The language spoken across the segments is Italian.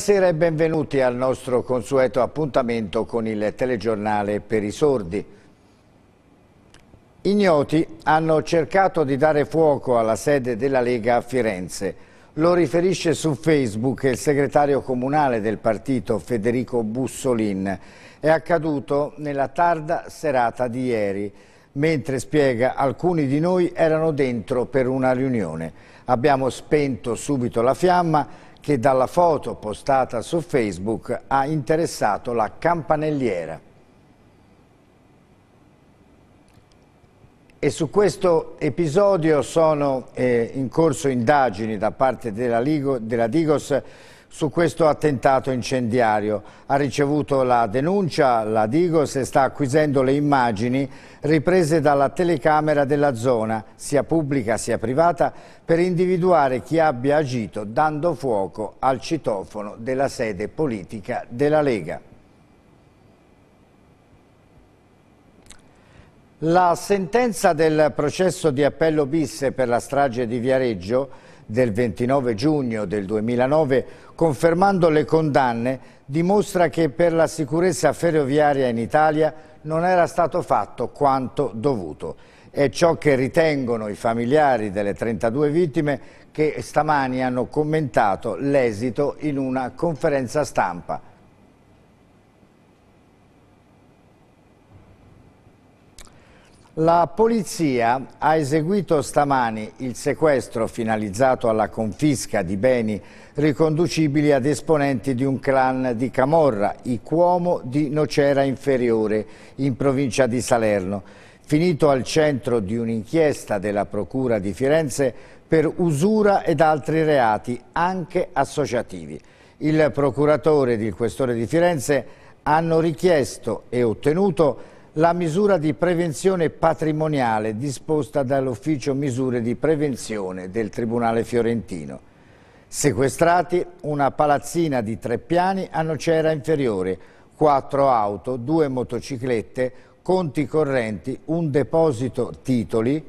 Buonasera e benvenuti al nostro consueto appuntamento con il telegiornale per i sordi. Ignoti hanno cercato di dare fuoco alla sede della Lega a Firenze. Lo riferisce su Facebook il segretario comunale del partito Federico Bussolin. È accaduto nella tarda serata di ieri mentre spiega alcuni di noi erano dentro per una riunione. Abbiamo spento subito la fiamma che dalla foto postata su Facebook ha interessato la campanelliera. E su questo episodio sono eh, in corso indagini da parte della, Ligo, della Digos su questo attentato incendiario. Ha ricevuto la denuncia, la Digos, e sta acquisendo le immagini riprese dalla telecamera della zona, sia pubblica sia privata, per individuare chi abbia agito dando fuoco al citofono della sede politica della Lega. La sentenza del processo di appello bis per la strage di Viareggio del 29 giugno del 2009, confermando le condanne, dimostra che per la sicurezza ferroviaria in Italia non era stato fatto quanto dovuto. È ciò che ritengono i familiari delle 32 vittime che stamani hanno commentato l'esito in una conferenza stampa. La polizia ha eseguito stamani il sequestro finalizzato alla confisca di beni riconducibili ad esponenti di un clan di Camorra, i Cuomo di Nocera Inferiore, in provincia di Salerno, finito al centro di un'inchiesta della Procura di Firenze per usura ed altri reati, anche associativi. Il procuratore ed il questore di Firenze hanno richiesto e ottenuto la misura di prevenzione patrimoniale disposta dall'Ufficio Misure di Prevenzione del Tribunale Fiorentino. Sequestrati una palazzina di tre piani a Nocera Inferiore, quattro auto, due motociclette, conti correnti, un deposito titoli,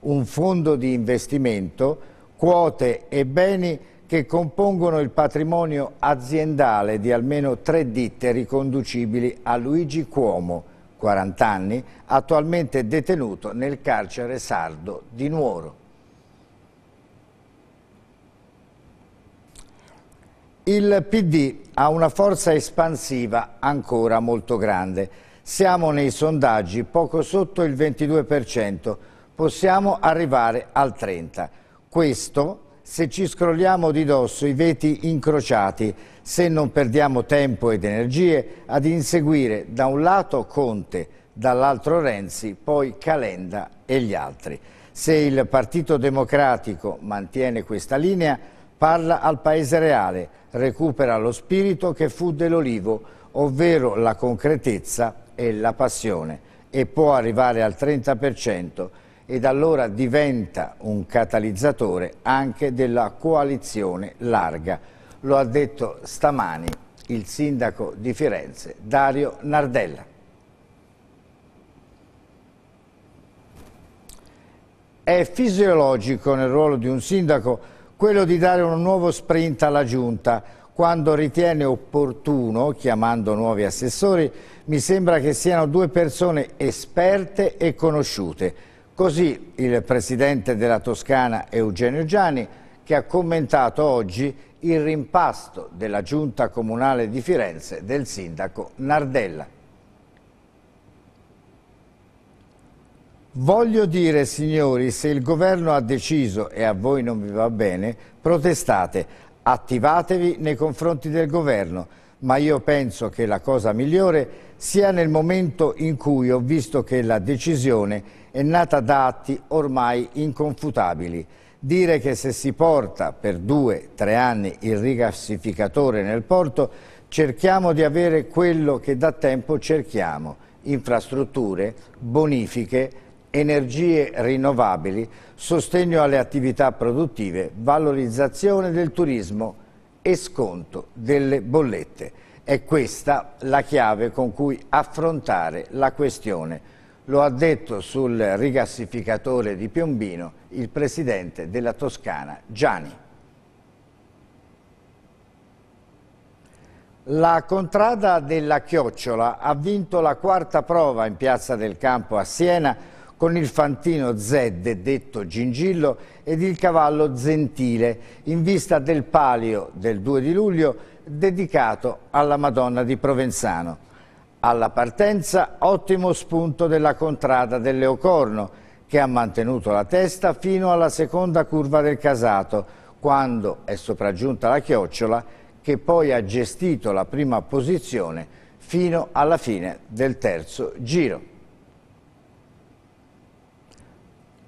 un fondo di investimento, quote e beni che compongono il patrimonio aziendale di almeno tre ditte riconducibili a Luigi Cuomo, 40 anni, attualmente detenuto nel carcere sardo di Nuoro. Il PD ha una forza espansiva ancora molto grande. Siamo nei sondaggi poco sotto il 22%, possiamo arrivare al 30%. Questo se ci scrolliamo di dosso i veti incrociati, se non perdiamo tempo ed energie ad inseguire da un lato Conte, dall'altro Renzi, poi Calenda e gli altri. Se il Partito Democratico mantiene questa linea, parla al Paese reale, recupera lo spirito che fu dell'Olivo, ovvero la concretezza e la passione, e può arrivare al 30% ed allora diventa un catalizzatore anche della coalizione larga. Lo ha detto stamani il sindaco di Firenze, Dario Nardella. È fisiologico nel ruolo di un sindaco quello di dare un nuovo sprint alla giunta. Quando ritiene opportuno, chiamando nuovi assessori, mi sembra che siano due persone esperte e conosciute Così il presidente della Toscana Eugenio Gianni che ha commentato oggi il rimpasto della giunta comunale di Firenze del sindaco Nardella. Voglio dire signori, se il governo ha deciso e a voi non vi va bene, protestate, attivatevi nei confronti del governo, ma io penso che la cosa migliore è sia nel momento in cui ho visto che la decisione è nata da atti ormai inconfutabili. Dire che se si porta per due, tre anni il rigassificatore nel porto, cerchiamo di avere quello che da tempo cerchiamo, infrastrutture, bonifiche, energie rinnovabili, sostegno alle attività produttive, valorizzazione del turismo e sconto delle bollette. È questa la chiave con cui affrontare la questione. Lo ha detto sul rigassificatore di Piombino il presidente della Toscana Gianni. La contrada della Chiocciola ha vinto la quarta prova in Piazza del Campo a Siena con il fantino Zed, detto Gingillo, ed il cavallo Zentile, in vista del palio del 2 di luglio dedicato alla Madonna di Provenzano. Alla partenza, ottimo spunto della contrada del Leocorno, che ha mantenuto la testa fino alla seconda curva del casato, quando è sopraggiunta la chiocciola, che poi ha gestito la prima posizione fino alla fine del terzo giro.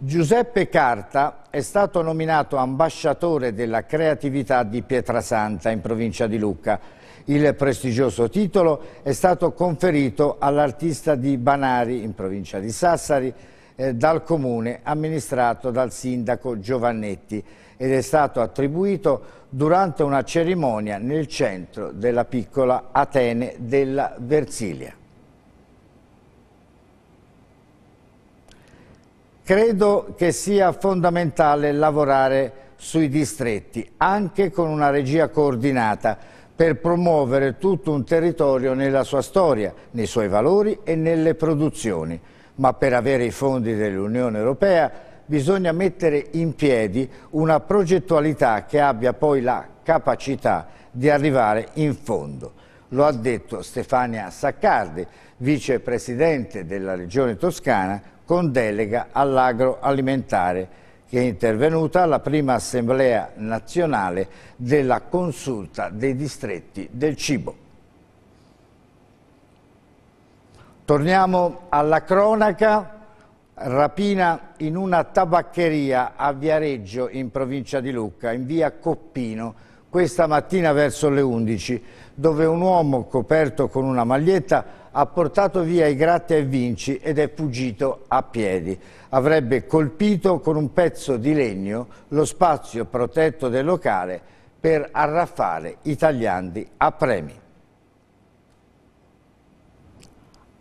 Giuseppe Carta è stato nominato ambasciatore della creatività di Pietrasanta in provincia di Lucca. Il prestigioso titolo è stato conferito all'artista di Banari in provincia di Sassari eh, dal comune amministrato dal sindaco Giovannetti ed è stato attribuito durante una cerimonia nel centro della piccola Atene della Versilia. Credo che sia fondamentale lavorare sui distretti, anche con una regia coordinata, per promuovere tutto un territorio nella sua storia, nei suoi valori e nelle produzioni. Ma per avere i fondi dell'Unione Europea bisogna mettere in piedi una progettualità che abbia poi la capacità di arrivare in fondo. Lo ha detto Stefania Saccardi, vicepresidente della Regione Toscana con delega all'agroalimentare, che è intervenuta alla prima assemblea nazionale della consulta dei distretti del cibo. Torniamo alla cronaca, rapina in una tabaccheria a Viareggio in provincia di Lucca, in via Coppino, questa mattina verso le 11, dove un uomo coperto con una maglietta ha portato via i gratti e vinci ed è fuggito a piedi. Avrebbe colpito con un pezzo di legno lo spazio protetto del locale per arraffare i tagliandi a premi.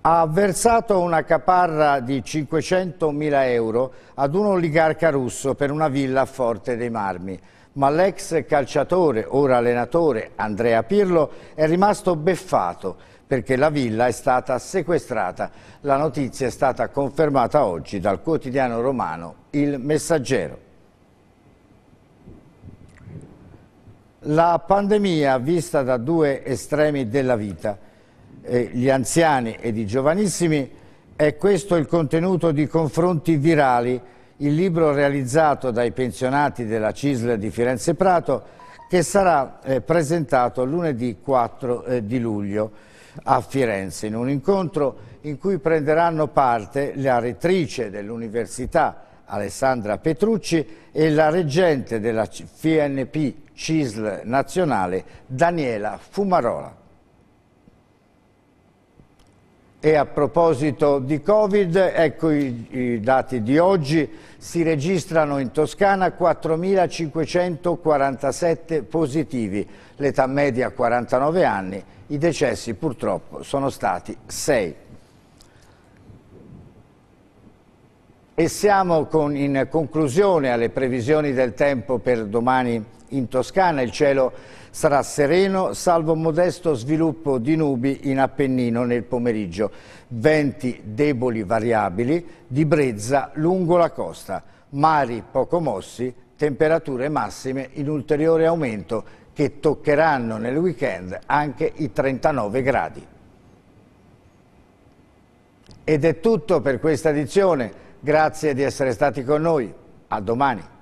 Ha versato una caparra di 500.000 euro ad un oligarca russo per una villa a Forte dei Marmi ma l'ex calciatore, ora allenatore, Andrea Pirlo è rimasto beffato perché la villa è stata sequestrata. La notizia è stata confermata oggi dal quotidiano romano Il Messaggero. La pandemia vista da due estremi della vita, eh, gli anziani ed i giovanissimi, è questo il contenuto di confronti virali il libro realizzato dai pensionati della CISL di Firenze Prato che sarà eh, presentato lunedì 4 eh, di luglio a Firenze in un incontro in cui prenderanno parte la rettrice dell'Università Alessandra Petrucci e la reggente della FNP CISL nazionale Daniela Fumarola. E a proposito di Covid, ecco i, i, dati di oggi, si registrano in Toscana 4.547 positivi, l'età media 49 anni, i decessi purtroppo sono stati 6. E siamo con, in conclusione alle previsioni del tempo per domani in Toscana. Il cielo sarà sereno, salvo un modesto sviluppo di nubi in Appennino nel pomeriggio. Venti deboli variabili di brezza lungo la costa. Mari poco mossi, temperature massime in ulteriore aumento che toccheranno nel weekend anche i 39 gradi. Ed è tutto per questa edizione. Grazie di essere stati con noi. A domani.